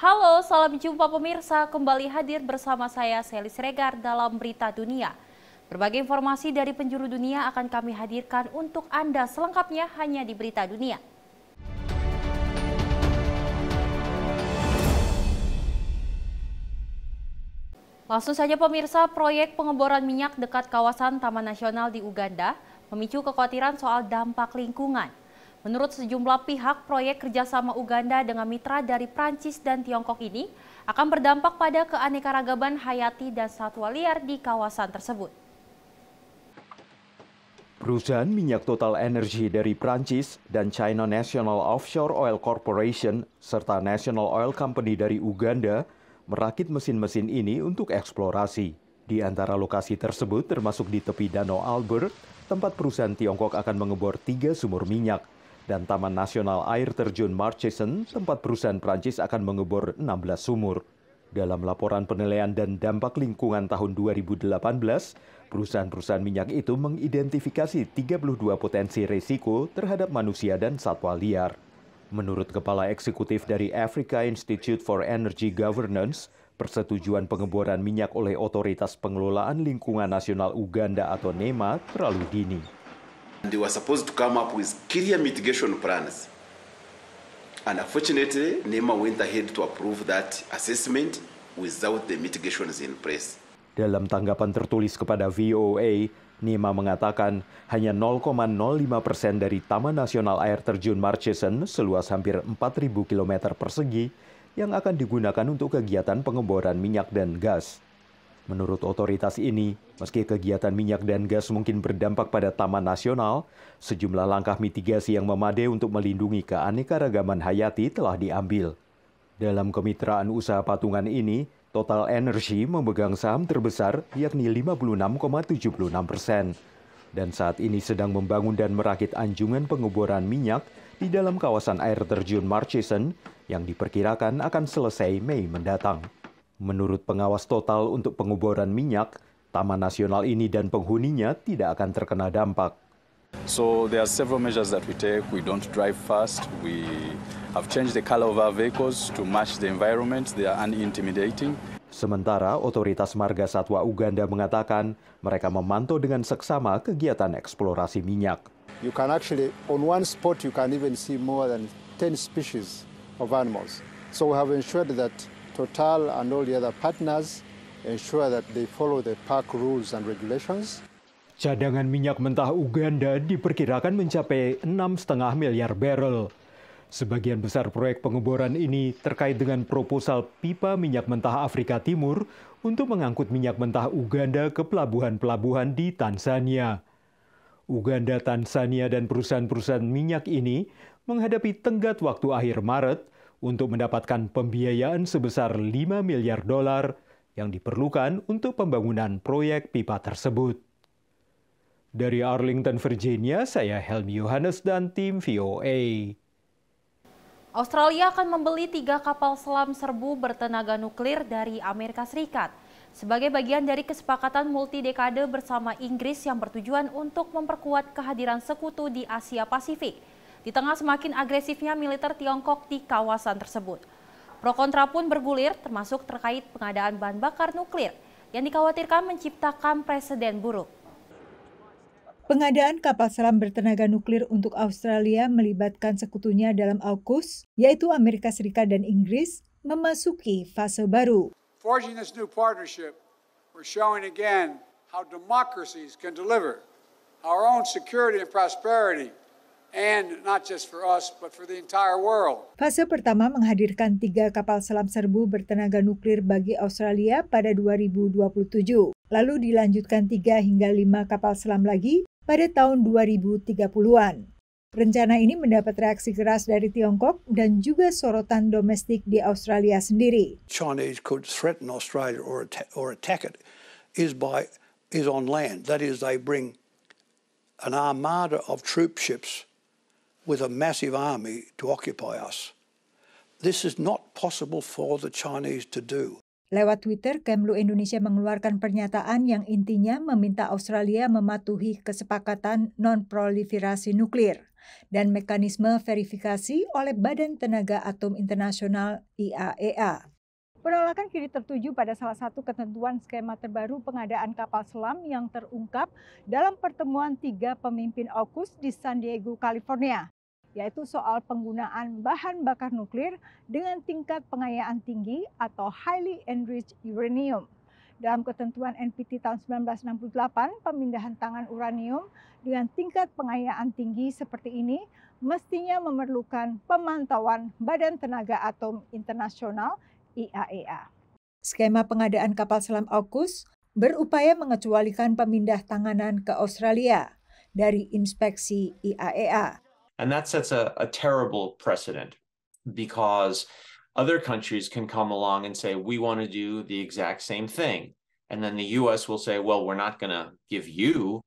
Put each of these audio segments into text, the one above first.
Halo, salam jumpa pemirsa. Kembali hadir bersama saya Selis Regar, dalam Berita Dunia. Berbagai informasi dari penjuru dunia akan kami hadirkan untuk Anda selengkapnya hanya di Berita Dunia. Langsung saja pemirsa, proyek pengeboran minyak dekat kawasan Taman Nasional di Uganda memicu kekhawatiran soal dampak lingkungan. Menurut sejumlah pihak, proyek kerjasama Uganda dengan mitra dari Prancis dan Tiongkok ini akan berdampak pada keanekaragaman hayati dan satwa liar di kawasan tersebut. Perusahaan minyak total energi dari Prancis dan China National Offshore Oil Corporation serta National Oil Company dari Uganda merakit mesin-mesin ini untuk eksplorasi. Di antara lokasi tersebut termasuk di tepi Danau Albert, tempat perusahaan Tiongkok akan mengebor tiga sumur minyak dan Taman Nasional Air Terjun Marcheson, tempat perusahaan Prancis akan mengebor 16 sumur. Dalam laporan penilaian dan dampak lingkungan tahun 2018, perusahaan-perusahaan minyak itu mengidentifikasi 32 potensi risiko terhadap manusia dan satwa liar. Menurut Kepala Eksekutif dari Africa Institute for Energy Governance, persetujuan pengeboran minyak oleh Otoritas Pengelolaan Lingkungan Nasional Uganda atau NEMA terlalu dini. They were supposed to come up with clear mitigation plans. And unfortunately, NEMA went ahead to approve that assessment without the mitigations in place. Dalam tanggapan tertulis kepada VOA, Nema mengatakan hanya 0,05 persen dari Taman Nasional Air Terjun Marchesen seluas hampir 4.000 km persegi yang akan digunakan untuk kegiatan pengeboran minyak dan gas. Menurut otoritas ini, meski kegiatan minyak dan gas mungkin berdampak pada Taman Nasional, sejumlah langkah mitigasi yang memadai untuk melindungi keanekaragaman hayati telah diambil. Dalam kemitraan usaha patungan ini, Total Energy memegang saham terbesar yakni 56,76 persen dan saat ini sedang membangun dan merakit anjungan pengeboran minyak di dalam kawasan air terjun Marchison yang diperkirakan akan selesai Mei mendatang. Menurut pengawas total untuk penguburan minyak, Taman Nasional ini dan penghuninya tidak akan terkena dampak. So there are several measures that we take. We don't drive fast. We have changed the color of our vehicles to match the environment. They are unintimidating. Sementara otoritas marga satwa Uganda mengatakan mereka memantau dengan seksama kegiatan eksplorasi minyak. You can actually on one spot you can even see more than 10 species of animals. So we have ensured that Total and all the other partners ensure that they follow the park rules and regulations. Cadangan minyak mentah Uganda diperkirakan mencapai 6,5 miliar barrel. Sebagian besar proyek pengeboran ini terkait dengan proposal pipa minyak mentah Afrika Timur untuk mengangkut minyak mentah Uganda ke pelabuhan-pelabuhan di Tanzania. Uganda, Tanzania, dan perusahaan-perusahaan minyak ini menghadapi tenggat waktu akhir Maret untuk mendapatkan pembiayaan sebesar 5 miliar dolar yang diperlukan untuk pembangunan proyek pipa tersebut. Dari Arlington, Virginia, saya Helmi Yohanes dan tim VOA. Australia akan membeli tiga kapal selam serbu bertenaga nuklir dari Amerika Serikat sebagai bagian dari kesepakatan multi-dekade bersama Inggris yang bertujuan untuk memperkuat kehadiran sekutu di Asia Pasifik – di tengah semakin agresifnya militer Tiongkok di kawasan tersebut. Pro kontra pun bergulir termasuk terkait pengadaan bahan bakar nuklir yang dikhawatirkan menciptakan presiden buruk. Pengadaan kapal selam bertenaga nuklir untuk Australia melibatkan sekutunya dalam AUKUS, yaitu Amerika Serikat dan Inggris, memasuki fase baru. Forging this new partnership, we're showing again how democracies can deliver, our own security and prosperity Fase pertama menghadirkan tiga kapal selam serbu bertenaga nuklir bagi Australia pada 2027, lalu dilanjutkan tiga hingga lima kapal selam lagi pada tahun 2030-an. Rencana ini mendapat reaksi keras dari Tiongkok dan juga sorotan domestik di Australia sendiri. Chinese could threaten Australia or attack, or attack it is by is on land. That is, they bring an armada of troop ships with a massive army to occupy us. This is not possible for the Chinese to do. Lewat Twitter, Kemlu Indonesia mengeluarkan pernyataan yang intinya meminta Australia mematuhi kesepakatan non-proliferasi nuklir dan mekanisme verifikasi oleh Badan Tenaga Atom Internasional IAEA. E Penolakan kini tertuju pada salah satu ketentuan skema terbaru pengadaan kapal selam yang terungkap dalam pertemuan tiga pemimpin AUKUS di San Diego, California, yaitu soal penggunaan bahan bakar nuklir dengan tingkat pengayaan tinggi atau highly enriched uranium. Dalam ketentuan NPT tahun 1968, pemindahan tangan uranium dengan tingkat pengayaan tinggi seperti ini mestinya memerlukan pemantauan Badan Tenaga Atom Internasional IAEA. E Skema pengadaan kapal selam AUKUS berupaya mengecualikan pemindah tanganan ke Australia dari inspeksi IAEA. E and that sets a, a terrible precedent because other countries can come along and say, we want to do the exact same thing. And then the US will say, well, we're not going to give you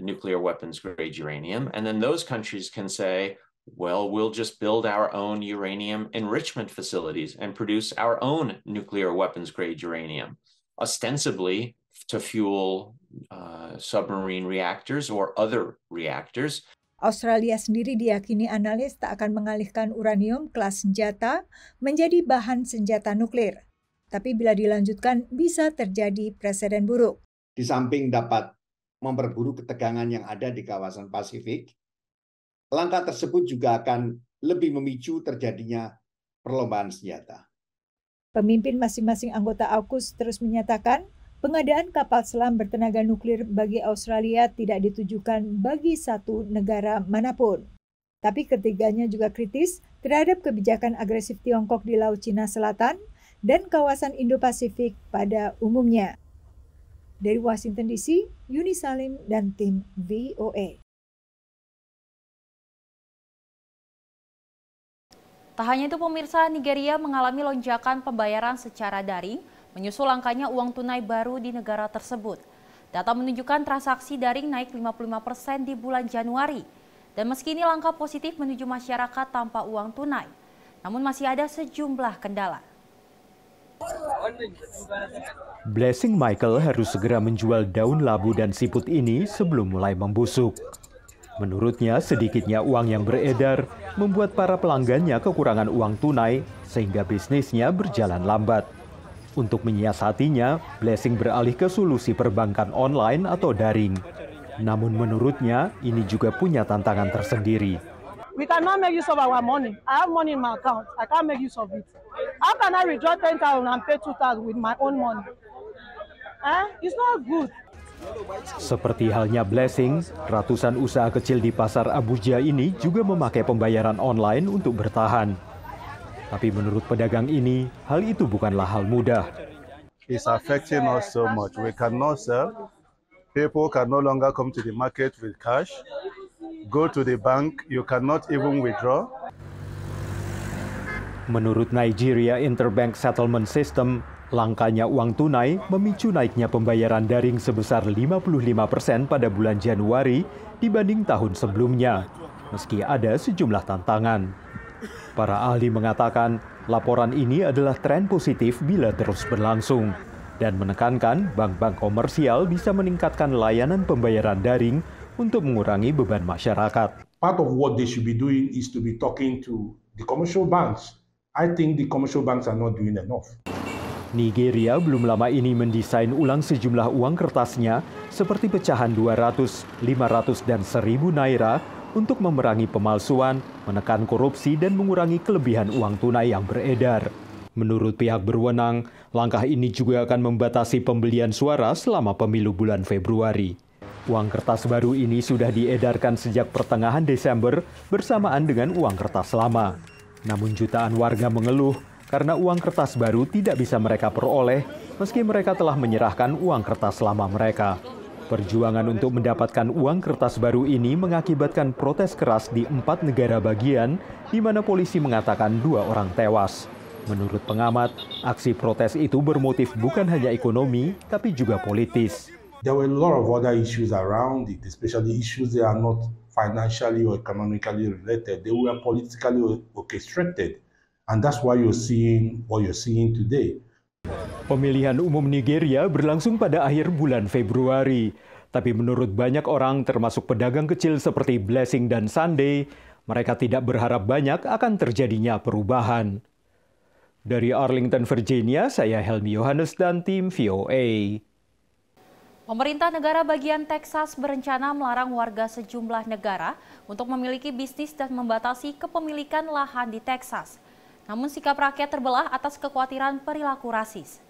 nuclear weapons grade uranium. And then those countries can say, Well, we'll just build our own uranium enrichment facilities and produce our own nuclear weapons grade uranium, ostensibly to fuel uh, submarine reactors or other reactors. Australia sendiri diyakini analis tak akan mengalihkan uranium kelas senjata menjadi bahan senjata nuklir. Tapi bila dilanjutkan bisa terjadi presiden buruk. Di samping dapat memperburuk ketegangan yang ada di kawasan Pasifik, Langkah tersebut juga akan lebih memicu terjadinya perlombaan senjata. Pemimpin masing-masing anggota AUKUS terus menyatakan pengadaan kapal selam bertenaga nuklir bagi Australia tidak ditujukan bagi satu negara manapun. Tapi ketiganya juga kritis terhadap kebijakan agresif Tiongkok di Laut Cina Selatan dan kawasan Indo-Pasifik pada umumnya. Dari Washington DC, Yuni Salim dan tim VOA. Tak hanya itu pemirsa, Nigeria mengalami lonjakan pembayaran secara daring menyusul langkanya uang tunai baru di negara tersebut. Data menunjukkan transaksi daring naik 55% di bulan Januari. Dan meski ini langkah positif menuju masyarakat tanpa uang tunai, namun masih ada sejumlah kendala. Blessing Michael harus segera menjual daun labu dan siput ini sebelum mulai membusuk. Menurutnya, sedikitnya uang yang beredar membuat para pelanggannya kekurangan uang tunai sehingga bisnisnya berjalan lambat. Untuk menyiasatinya, Blessing beralih ke solusi perbankan online atau daring. Namun menurutnya, ini juga punya tantangan tersendiri. We cannot make use of our money. I have money in my account. I can't make use of it. How can I withdraw 10,000 and pay 2,000 with my own money? Eh? It's not good. Seperti halnya Blessing, ratusan usaha kecil di pasar Abuja ini juga memakai pembayaran online untuk bertahan. Tapi menurut pedagang ini, hal itu bukanlah hal mudah. It's affecting us so much. We cannot sell. People can no longer come to the market with cash. Go to the bank. You cannot even withdraw. Menurut Nigeria Interbank Settlement System, Langkanya uang tunai memicu naiknya pembayaran daring sebesar 55 persen pada bulan Januari dibanding tahun sebelumnya, meski ada sejumlah tantangan. Para ahli mengatakan laporan ini adalah tren positif bila terus berlangsung dan menekankan bank-bank komersial bisa meningkatkan layanan pembayaran daring untuk mengurangi beban masyarakat. Part of what they should be doing is to be talking to the commercial banks. I think the commercial banks are not doing enough. Nigeria belum lama ini mendesain ulang sejumlah uang kertasnya seperti pecahan 200, 500, dan 1000 naira untuk memerangi pemalsuan, menekan korupsi, dan mengurangi kelebihan uang tunai yang beredar. Menurut pihak berwenang, langkah ini juga akan membatasi pembelian suara selama pemilu bulan Februari. Uang kertas baru ini sudah diedarkan sejak pertengahan Desember bersamaan dengan uang kertas lama. Namun jutaan warga mengeluh karena uang kertas baru tidak bisa mereka peroleh meski mereka telah menyerahkan uang kertas lama mereka. Perjuangan untuk mendapatkan uang kertas baru ini mengakibatkan protes keras di empat negara bagian, di mana polisi mengatakan dua orang tewas. Menurut pengamat, aksi protes itu bermotif bukan hanya ekonomi, tapi juga politis. There were a lot of other issues around it, especially issues that are not financially or economically related. They were politically orchestrated. And that's why you're seeing what you're seeing today. Pemilihan umum Nigeria berlangsung pada akhir bulan Februari. Tapi menurut banyak orang, termasuk pedagang kecil seperti Blessing dan Sunday, mereka tidak berharap banyak akan terjadinya perubahan. Dari Arlington, Virginia, saya Helmi Yohanes dan tim VOA. Pemerintah negara bagian Texas berencana melarang warga sejumlah negara untuk memiliki bisnis dan membatasi kepemilikan lahan di Texas. Namun sikap rakyat terbelah atas kekhawatiran perilaku rasis.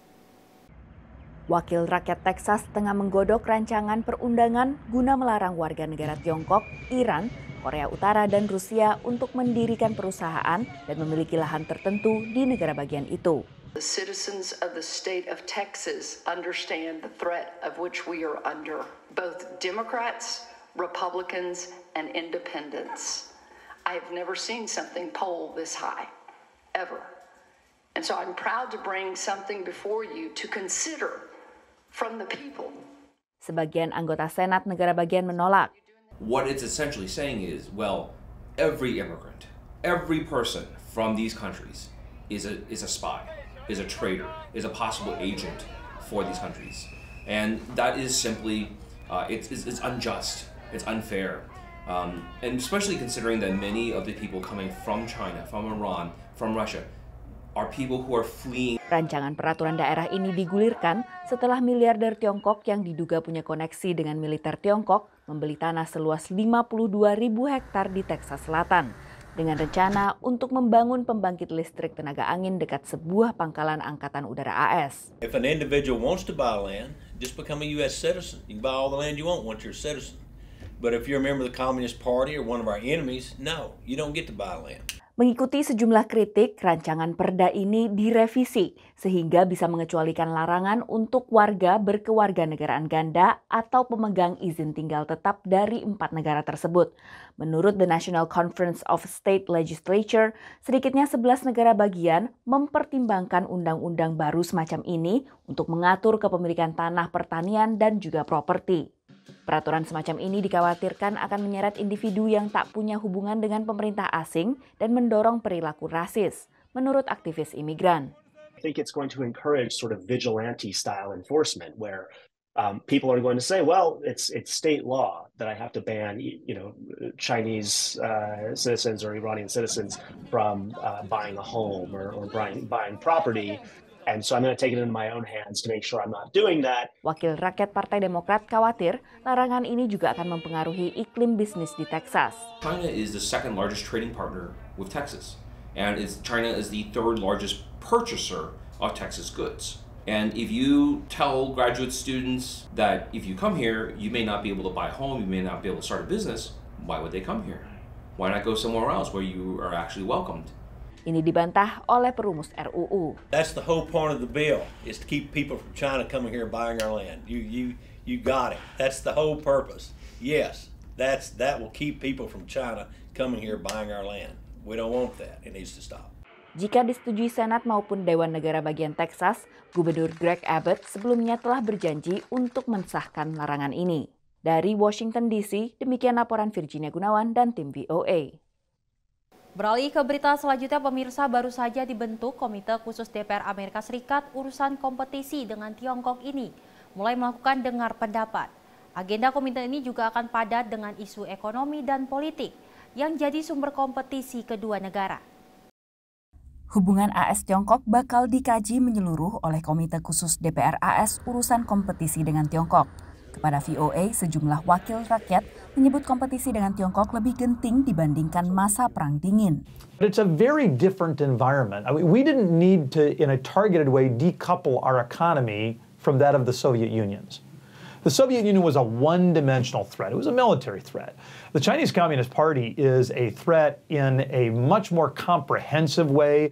Wakil rakyat Texas tengah menggodok rancangan perundangan guna melarang warga negara Tiongkok, Iran, Korea Utara, dan Rusia untuk mendirikan perusahaan dan memiliki lahan tertentu di negara bagian itu. The citizens of the state of Texas understand the threat of which we are under, both Democrats, Republicans, and independents. I've never seen something poll this high. ever. And so I'm proud to bring something before you to consider from the people. Sebagian anggota Senat negara bagian menolak. What it's essentially saying is, well, every immigrant, every person from these countries is a is a spy, is a traitor, is a possible agent for these countries. And that is simply uh, it's, it's, it's unjust, it's unfair. Um, and especially considering that many of the people coming from China, from Iran, from Russia are people who are fleeing. Rancangan peraturan daerah ini digulirkan setelah miliarder Tiongkok yang diduga punya koneksi dengan militer Tiongkok membeli tanah seluas 52 ribu hektar di Texas Selatan dengan rencana untuk membangun pembangkit listrik tenaga angin dekat sebuah pangkalan angkatan udara AS. If an individual wants to buy land, just become a US citizen. You can buy all the land you want once you're a citizen. But if you're a member of the Communist Party or one of our enemies, no, you don't get to buy land. Mengikuti sejumlah kritik, rancangan perda ini direvisi sehingga bisa mengecualikan larangan untuk warga berkewarganegaraan ganda atau pemegang izin tinggal tetap dari empat negara tersebut. Menurut The National Conference of State Legislature, sedikitnya 11 negara bagian mempertimbangkan undang-undang baru semacam ini untuk mengatur kepemilikan tanah pertanian dan juga properti. Peraturan semacam ini dikhawatirkan akan menyeret individu yang tak punya hubungan dengan pemerintah asing dan mendorong perilaku rasis, menurut aktivis imigran. I think it's going to encourage sort of vigilante style enforcement where um, people are going to say, well, it's it's state law that I have to ban, you know, Chinese uh, citizens or Iranian citizens from uh, buying a home or, or buying, buying property. And so I'm going to take it into my own hands to make sure I'm not doing that. Wakil rakyat Partai Demokrat khawatir larangan ini juga akan mempengaruhi iklim bisnis di Texas. China is the second largest trading partner with Texas, and China is the third largest purchaser of Texas goods. And if you tell graduate students that if you come here, you may not be able to buy a home, you may not be able to start a business, why would they come here? Why not go somewhere else where you are actually welcomed? Ini dibantah oleh perumus RUU. That's the whole point of the bill is to keep people from China coming here buying our land. You you you got it. That's the whole purpose. Yes, that's that will keep people from China coming here buying our land. We don't want that. It needs to stop. Jika disetujui Senat maupun Dewan Negara bagian Texas, Gubernur Greg Abbott sebelumnya telah berjanji untuk mensahkan larangan ini. Dari Washington DC, demikian laporan Virginia Gunawan dan tim VOA. Beralih ke berita selanjutnya, pemirsa baru saja dibentuk Komite Khusus DPR Amerika Serikat urusan kompetisi dengan Tiongkok ini mulai melakukan dengar pendapat. Agenda komite ini juga akan padat dengan isu ekonomi dan politik yang jadi sumber kompetisi kedua negara. Hubungan AS Tiongkok bakal dikaji menyeluruh oleh Komite Khusus DPR AS urusan kompetisi dengan Tiongkok. Kepada VOA, sejumlah wakil rakyat menyebut kompetisi dengan Tiongkok lebih genting dibandingkan masa Perang Dingin. It's a very different environment. I mean, we didn't need to, in a targeted way, decouple our economy from that of the Soviet Union's. The Soviet Union was a one dimensional threat, it was a military threat. The Chinese Communist Party is a threat in a much more comprehensive way.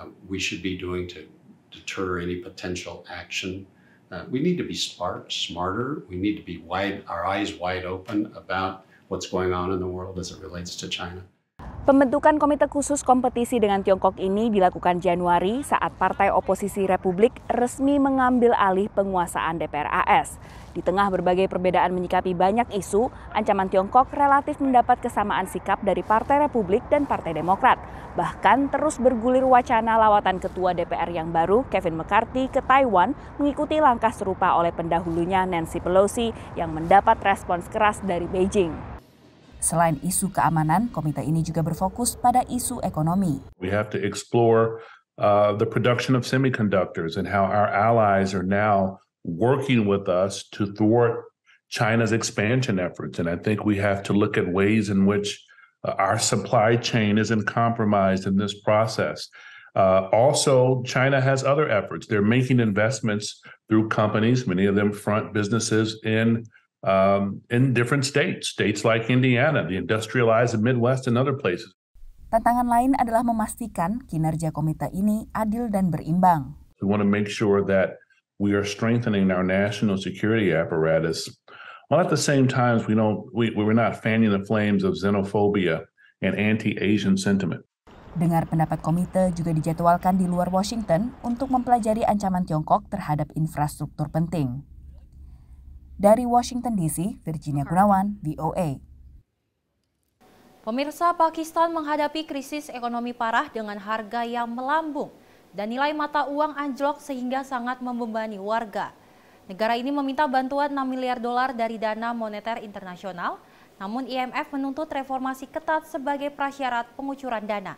Uh, we should be doing to deter any potential action. Uh, we need to be smart, smarter. We need to be wide, our eyes wide open about what's going on in the world as it relates to China. Pembentukan Komite Khusus Kompetisi dengan Tiongkok ini dilakukan Januari saat Partai Oposisi Republik resmi mengambil alih penguasaan DPR AS. Di tengah berbagai perbedaan menyikapi banyak isu, ancaman Tiongkok relatif mendapat kesamaan sikap dari Partai Republik dan Partai Demokrat. Bahkan terus bergulir wacana lawatan Ketua DPR yang baru, Kevin McCarthy, ke Taiwan mengikuti langkah serupa oleh pendahulunya Nancy Pelosi yang mendapat respons keras dari Beijing. Selain isu keamanan, komite ini juga berfokus pada isu ekonomi. We have to explore uh, the production of semiconductors and how our allies are now working with us to thwart China's expansion efforts. And I think we have to look at ways in which uh, our supply chain isn't compromised in this process. Uh, also, China has other efforts. They're making investments through companies, many of them front businesses in um, in different states, states like Indiana, the industrialized Midwest, and other places. Tantangan lain adalah memastikan kinerja komite ini adil dan berimbang. We want to make sure that we are strengthening our national security apparatus, while at the same time we don't we, we're not fanning the flames of xenophobia and anti-Asian sentiment. Dengar pendapat komite juga dijadwalkan di luar Washington untuk mempelajari ancaman Tiongkok terhadap infrastruktur penting. Dari Washington DC, Virginia Gunawan, VOA. Pemirsa Pakistan menghadapi krisis ekonomi parah dengan harga yang melambung dan nilai mata uang anjlok sehingga sangat membebani warga. Negara ini meminta bantuan 6 miliar dolar dari dana moneter internasional, namun IMF menuntut reformasi ketat sebagai prasyarat pengucuran dana.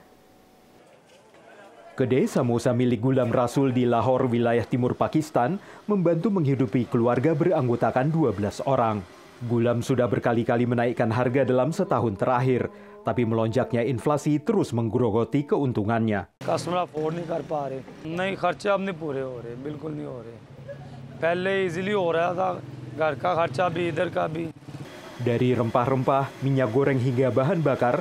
Kedai samosa milik Gulam Rasul di Lahore, wilayah timur Pakistan, membantu menghidupi keluarga beranggotakan 12 orang. Gulam sudah berkali-kali menaikkan harga dalam setahun terakhir, tapi melonjaknya inflasi terus menggerogoti keuntungannya. Dari rempah-rempah, minyak goreng hingga bahan bakar,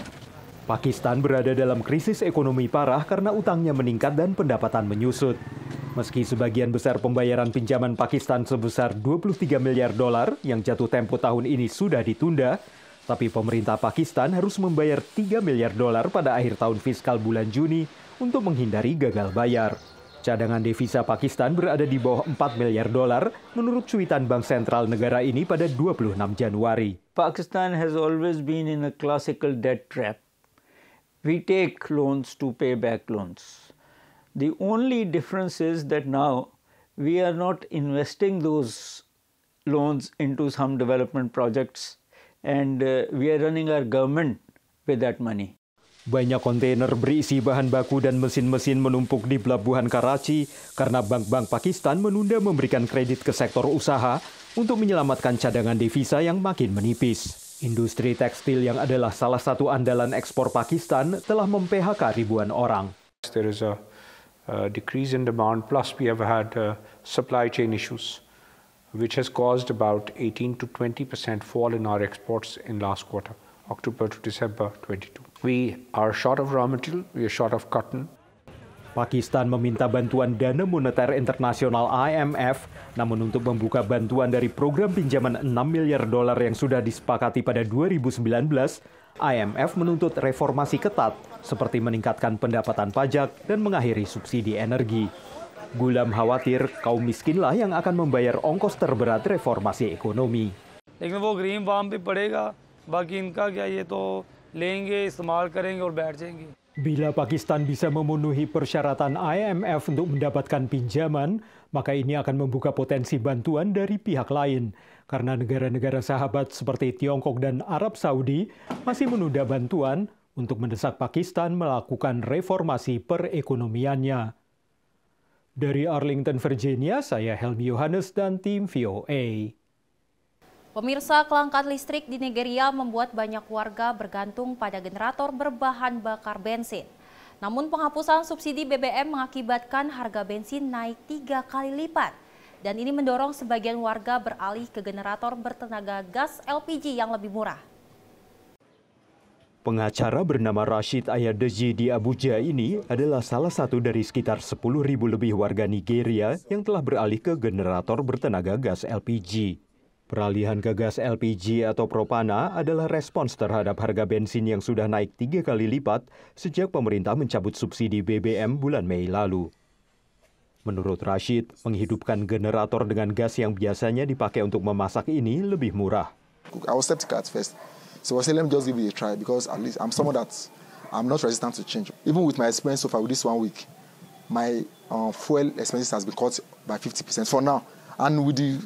Pakistan berada dalam krisis ekonomi parah karena utangnya meningkat dan pendapatan menyusut. Meski sebagian besar pembayaran pinjaman Pakistan sebesar 23 miliar dolar yang jatuh tempo tahun ini sudah ditunda, tapi pemerintah Pakistan harus membayar 3 miliar dolar pada akhir tahun fiskal bulan Juni untuk menghindari gagal bayar. Cadangan devisa Pakistan berada di bawah 4 miliar dolar menurut cuitan Bank Sentral negara ini pada 26 Januari. Pakistan has always been in a classical debt trap we take loans to pay back loans. The only difference is that now we are not investing those loans into some development projects and uh, we are running our government with that money. Banyak kontainer berisi bahan baku dan mesin-mesin menumpuk di pelabuhan Karachi karena bank-bank Pakistan menunda memberikan kredit ke sektor usaha untuk menyelamatkan cadangan devisa yang makin menipis. Industri tekstil yang adalah salah satu andalan ekspor Pakistan telah memphk ribuan orang. There is a, decrease in demand plus we have had uh, supply chain issues which has caused about 18 to 20% percent fall in our exports in last quarter, October to December 22. We are short of raw material, we are short of cotton. Pakistan meminta bantuan dana moneter internasional IMF, namun untuk membuka bantuan dari program pinjaman 6 miliar dolar yang sudah disepakati pada 2019, IMF menuntut reformasi ketat seperti meningkatkan pendapatan pajak dan mengakhiri subsidi energi. Gulam khawatir kaum miskinlah yang akan membayar ongkos terberat reformasi ekonomi. Bila Pakistan bisa memenuhi persyaratan IMF untuk mendapatkan pinjaman, maka ini akan membuka potensi bantuan dari pihak lain. Karena negara-negara sahabat seperti Tiongkok dan Arab Saudi masih menunda bantuan untuk mendesak Pakistan melakukan reformasi perekonomiannya. Dari Arlington, Virginia, saya Helmi Yohanes dan tim VOA. Pemirsa, kelangkaan listrik di Nigeria membuat banyak warga bergantung pada generator berbahan bakar bensin. Namun penghapusan subsidi BBM mengakibatkan harga bensin naik tiga kali lipat. Dan ini mendorong sebagian warga beralih ke generator bertenaga gas LPG yang lebih murah. Pengacara bernama Rashid Ayadeji di Abuja ini adalah salah satu dari sekitar 10.000 lebih warga Nigeria yang telah beralih ke generator bertenaga gas LPG. Peralihan ke gas LPG atau propana adalah respons terhadap harga bensin yang sudah naik tiga kali lipat sejak pemerintah mencabut subsidi BBM bulan Mei lalu. Menurut Rashid, menghidupkan generator dengan gas yang biasanya dipakai untuk memasak ini lebih murah. I was skeptical at first, so I said let me just give it a try because at least I'm someone that I'm not resistant to change. Even with my experience so far with this one week, my uh, fuel expenses has been cut by 50% for now, and with the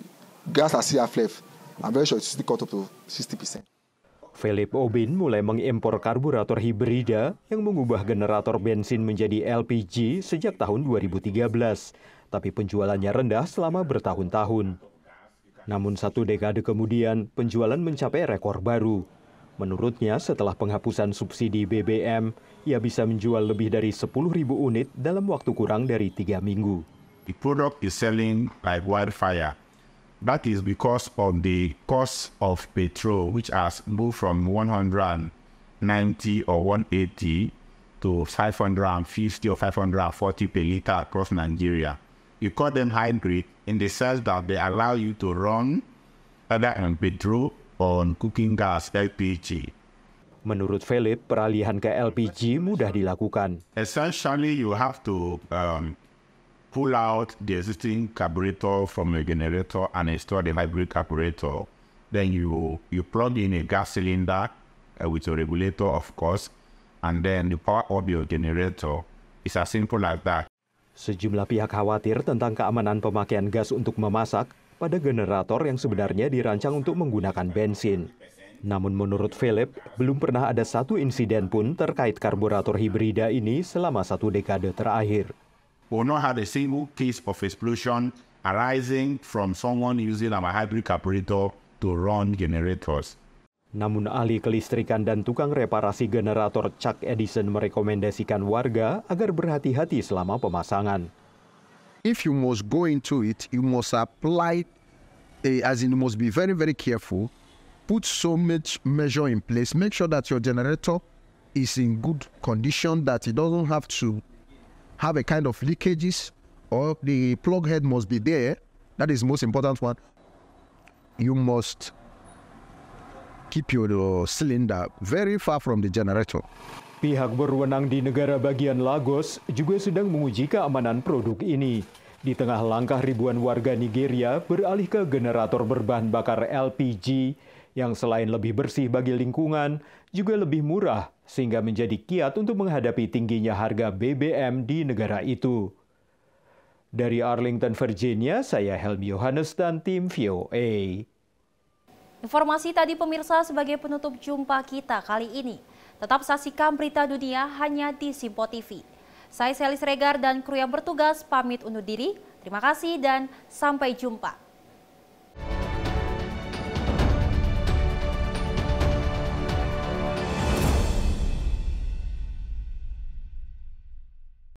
Gas at CRFLEF, I'm very sure it's still caught up to 60%. Philip Obin mulai mengimpor karburator hibrida yang mengubah generator bensin menjadi LPG sejak tahun 2013, tapi penjualannya rendah selama bertahun-tahun. Namun satu dekade kemudian, penjualan mencapai rekor baru. Menurutnya, setelah penghapusan subsidi BBM, ia bisa menjual lebih dari 10.000 unit dalam waktu kurang dari tiga minggu. The product is selling like wildfire. That is because of the cost of petrol, which has moved from 190 or 180 to 550 or 540 per liter across Nigeria. You call them hybrid in the sense that they allow you to run either on petrol or on cooking gas LPG. Menurut Philip, peralihan ke LPG mudah dilakukan. Essentially, you have to um, pull out the existing carburetor from a generator and install the hybrid carburetor. Then you you plug in a gas cylinder uh, with a regulator, of course, and then you power up your generator. It's as simple as that. Sejumlah pihak khawatir tentang keamanan pemakaian gas untuk memasak pada generator yang sebenarnya dirancang untuk menggunakan bensin. Namun menurut Philip, belum pernah ada satu insiden pun terkait karburator hibrida ini selama satu dekade terakhir will not have a single case of explosion arising from someone using our hybrid carburetor to run generators. Namun ahli kelistrikan dan tukang reparasi generator Chuck Edison merekomendasikan warga agar berhati-hati selama pemasangan. If you must go into it, you must apply, as in you must be very very careful. Put so much measure in place. Make sure that your generator is in good condition, that it doesn't have to have a kind of leakages or the plug head must be there. That is the most important one. You must keep your uh, cylinder very far from the generator. Pihak berwenang di negara bagian Lagos juga sedang menguji keamanan produk ini. Di tengah langkah ribuan warga Nigeria beralih ke generator berbahan bakar LPG yang selain lebih bersih bagi lingkungan, juga lebih murah sehingga menjadi kiat untuk menghadapi tingginya harga BBM di negara itu. Dari Arlington, Virginia, saya Helmi Yohanes dan tim VOA. Informasi tadi pemirsa sebagai penutup jumpa kita kali ini. Tetap saksikan berita dunia hanya di Simpo TV. Saya Selis Regar dan kru yang bertugas pamit undur diri. Terima kasih dan sampai jumpa.